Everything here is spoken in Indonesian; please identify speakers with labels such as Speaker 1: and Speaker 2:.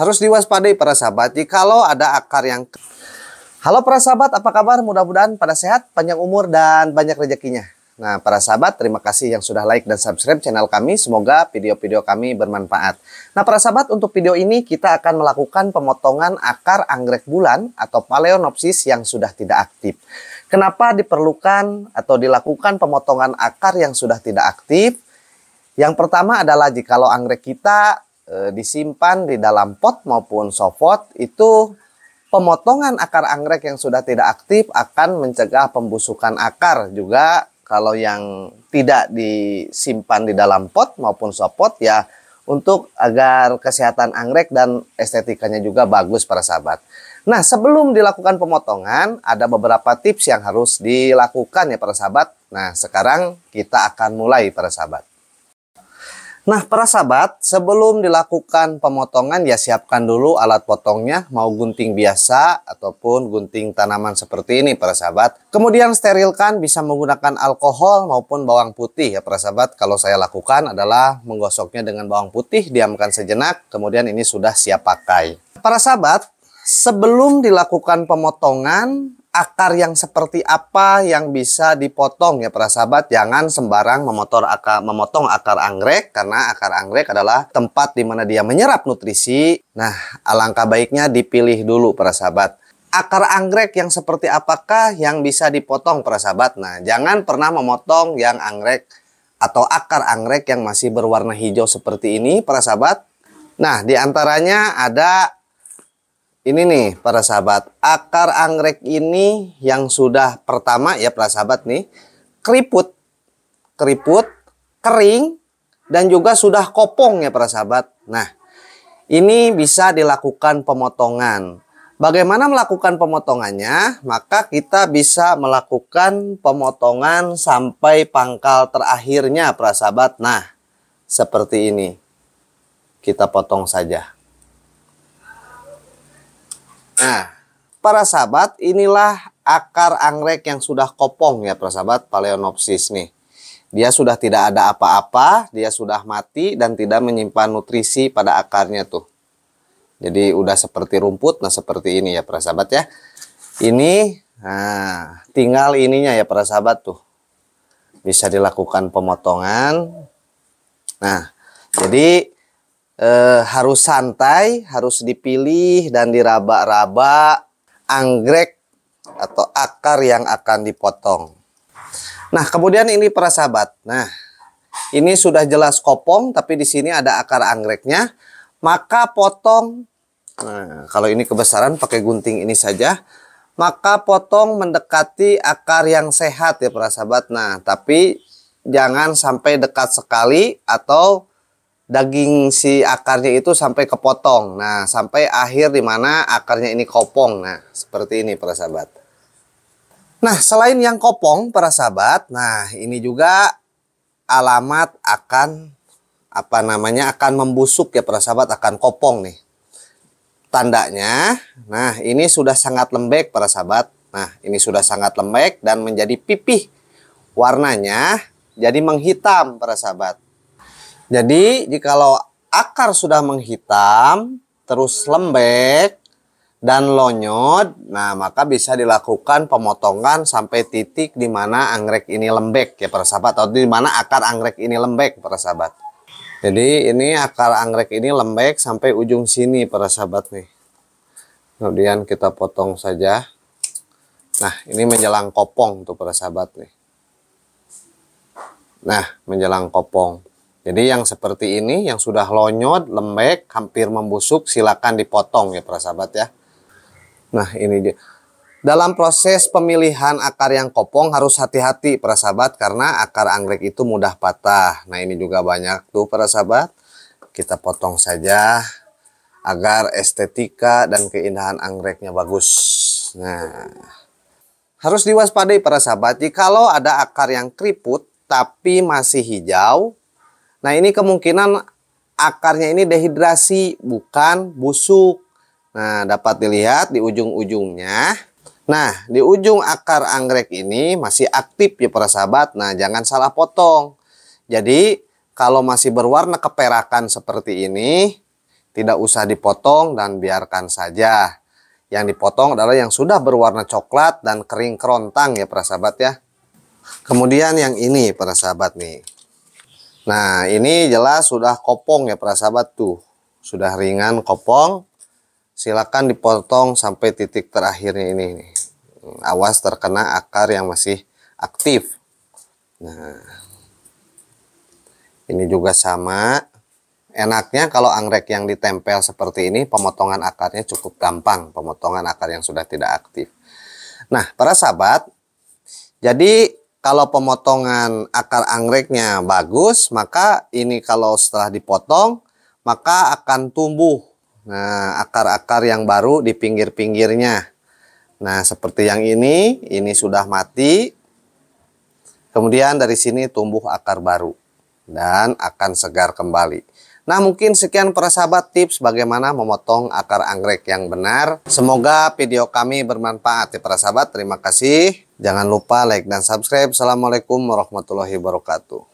Speaker 1: Harus diwaspadai para sahabat jikalau ada akar yang Halo para sahabat, apa kabar? Mudah-mudahan pada sehat, panjang umur, dan banyak rezekinya. Nah, para sahabat, terima kasih yang sudah like dan subscribe channel kami. Semoga video-video kami bermanfaat. Nah, para sahabat, untuk video ini kita akan melakukan pemotongan akar anggrek bulan atau paleonopsis yang sudah tidak aktif. Kenapa diperlukan atau dilakukan pemotongan akar yang sudah tidak aktif? Yang pertama adalah jikalau anggrek kita Eh, disimpan di dalam pot maupun sofot itu pemotongan akar anggrek yang sudah tidak aktif akan mencegah pembusukan akar juga kalau yang tidak disimpan di dalam pot maupun sopot ya untuk agar kesehatan anggrek dan estetikanya juga bagus para sahabat. Nah, sebelum dilakukan pemotongan, ada beberapa tips yang harus dilakukan ya para sahabat. Nah, sekarang kita akan mulai para sahabat. Nah, para sahabat, sebelum dilakukan pemotongan ya siapkan dulu alat potongnya, mau gunting biasa ataupun gunting tanaman seperti ini para sahabat. Kemudian sterilkan bisa menggunakan alkohol maupun bawang putih ya para sahabat. Kalau saya lakukan adalah menggosoknya dengan bawang putih, diamkan sejenak, kemudian ini sudah siap pakai. Para sahabat, sebelum dilakukan pemotongan akar yang seperti apa yang bisa dipotong ya para sahabat jangan sembarang memotor akar memotong akar anggrek karena akar anggrek adalah tempat di mana dia menyerap nutrisi nah alangkah baiknya dipilih dulu para sahabat akar anggrek yang seperti apakah yang bisa dipotong para sahabat nah jangan pernah memotong yang anggrek atau akar anggrek yang masih berwarna hijau seperti ini para sahabat nah diantaranya ada ini nih para sahabat akar anggrek ini yang sudah pertama ya para sahabat nih keriput keriput kering dan juga sudah kopong ya para sahabat nah ini bisa dilakukan pemotongan bagaimana melakukan pemotongannya maka kita bisa melakukan pemotongan sampai pangkal terakhirnya para sahabat nah seperti ini kita potong saja Nah. nah, para sahabat, inilah akar anggrek yang sudah kopong ya para sahabat Paleonopsis nih. Dia sudah tidak ada apa-apa, dia sudah mati dan tidak menyimpan nutrisi pada akarnya tuh. Jadi udah seperti rumput, nah seperti ini ya para sahabat ya. Ini, nah tinggal ininya ya para sahabat tuh. Bisa dilakukan pemotongan. Nah, jadi eh, harus santai, harus dipilih dan diraba-raba anggrek atau akar yang akan dipotong. Nah, kemudian ini para sahabat. Nah, ini sudah jelas kopong tapi di sini ada akar anggreknya, maka potong Nah, kalau ini kebesaran pakai gunting ini saja, maka potong mendekati akar yang sehat ya para sahabat. Nah, tapi jangan sampai dekat sekali atau daging si akarnya itu sampai kepotong. Nah, sampai akhir di mana akarnya ini kopong. Nah, seperti ini para sahabat. Nah, selain yang kopong para sahabat, nah ini juga alamat akan apa namanya akan membusuk ya para sahabat akan kopong nih. Tandanya, nah ini sudah sangat lembek para sahabat. Nah, ini sudah sangat lembek dan menjadi pipih warnanya jadi menghitam para sahabat. Jadi, kalau akar sudah menghitam, terus lembek, dan lonyot, nah maka bisa dilakukan pemotongan sampai titik di mana anggrek ini lembek ya para sahabat, atau di mana akar anggrek ini lembek para sahabat. Jadi ini akar anggrek ini lembek sampai ujung sini para sahabat nih. Kemudian kita potong saja. Nah ini menjelang kopong tuh para sahabat nih. Nah menjelang kopong. Jadi yang seperti ini, yang sudah lonyot, lembek, hampir membusuk, silakan dipotong ya para sahabat ya. Nah ini dia. Dalam proses pemilihan akar yang kopong harus hati-hati para sahabat karena akar anggrek itu mudah patah. Nah ini juga banyak tuh para sahabat. Kita potong saja agar estetika dan keindahan anggreknya bagus. Nah harus diwaspadai para sahabat jikalau ada akar yang keriput tapi masih hijau Nah ini kemungkinan akarnya ini dehidrasi bukan busuk. Nah dapat dilihat di ujung-ujungnya. Nah di ujung akar anggrek ini masih aktif ya para sahabat. Nah jangan salah potong. Jadi kalau masih berwarna keperakan seperti ini tidak usah dipotong dan biarkan saja. Yang dipotong adalah yang sudah berwarna coklat dan kering kerontang ya para sahabat ya. Kemudian yang ini para sahabat nih. Nah, ini jelas sudah kopong ya para sahabat tuh. Sudah ringan kopong. Silakan dipotong sampai titik terakhirnya ini nih. Awas terkena akar yang masih aktif. Nah. Ini juga sama. Enaknya kalau anggrek yang ditempel seperti ini pemotongan akarnya cukup gampang, pemotongan akar yang sudah tidak aktif. Nah, para sahabat, jadi kalau pemotongan akar anggreknya bagus, maka ini kalau setelah dipotong, maka akan tumbuh nah akar-akar yang baru di pinggir-pinggirnya. Nah, seperti yang ini, ini sudah mati. Kemudian dari sini tumbuh akar baru dan akan segar kembali. Nah mungkin sekian para sahabat tips bagaimana memotong akar anggrek yang benar. Semoga video kami bermanfaat ya para sahabat. Terima kasih. Jangan lupa like dan subscribe. Assalamualaikum warahmatullahi wabarakatuh.